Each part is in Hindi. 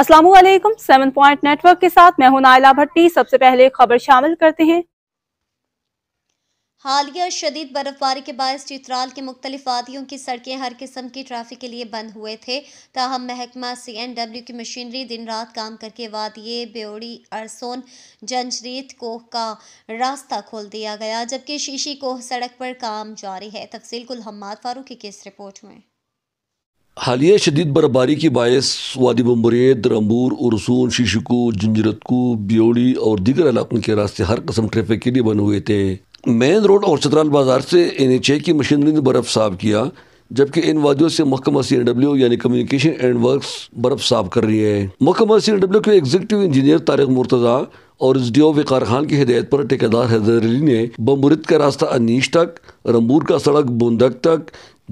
असलम सेवन पॉइंट नेटवर्क के साथ मैं हूं नायला भट्टी सबसे पहले खबर शामिल करते हैं हालिया शदीद बर्फबारी के बायस चित्राल के मुख्तलिफ वादियों की सड़कें हर किस्म की ट्रैफिक के लिए बंद हुए थे ताहम महकमा सी एन डब्ल्यू की मशीनरी दिन रात काम करके वादिये ब्योड़ी अरसोन जंजरीत कोह का रास्ता खोल दिया गया जबकि शीशी कोह सड़क पर काम जारी है तफसील कुल हम्माद फारूकी की इस रिपोर्ट में हालिया शदीद बर्फबारी की बायस वादी बम्बरेद रंबूर उरसून शीशकु जंजरतकू ब्योड़ी और दीगर इलाकों के रास्ते हर कस्म ट्रैफिक के लिए बने हुए थे मेन रोड और चतराल बाजार से एन एच ए की मशीनरी ने बर्फ़ साफ किया जबकि इन वादियों से महकमा सी एन डब्ल्यू यानी कम्युनिकेशन एंड वर्क बर्फ साफ कर रही है महकमा सी एन डब्ल्यू के एग्जीक्यूटिव इंजीनियर तारिक मुर्तज़ा और S D O Waqar Khan की हिदायत पर ठेकेदार हैदर अली ने बम्बुरद का रास्ता अनीश तक रंबूर का सड़क बुंदक तक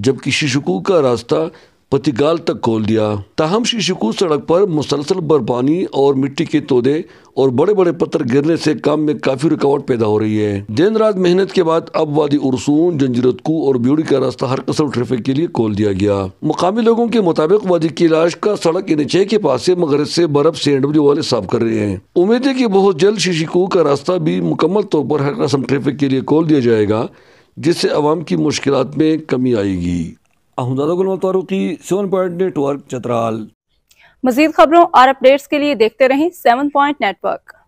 जबकि शिशुकू का रास्ता पतिगाल तक खोल दिया ताहम शीशकू सड़क पर मुसलसल बर्फानी और मिट्टी के तोदे और बड़े बड़े पत्थर गिरने से काम में काफी रुकावट पैदा हो रही है दिन रात मेहनत के बाद अब वादी उरसून जंजीरतकू और ब्यूड़ी का रास्ता हर कसर ट्रैफिक के लिए खोल दिया गया मुकामी लोगों के मुताबिक वादी की लाश का सड़क छह के पास से मगरब से बर्फ से एनडब्ल्यू वाले साफ कर रहे हैं उम्मीद है की बहुत जल्द शीशीकू का रास्ता भी मुकम्मल तौर पर हर कसम ट्रैफिक के लिए खोल दिया जाएगा जिससे आवाम की मुश्किल में कमी आएगी मजीद खबरों और अपडेट्स के लिए देखते रहें सेवन पॉइंट नेटवर्क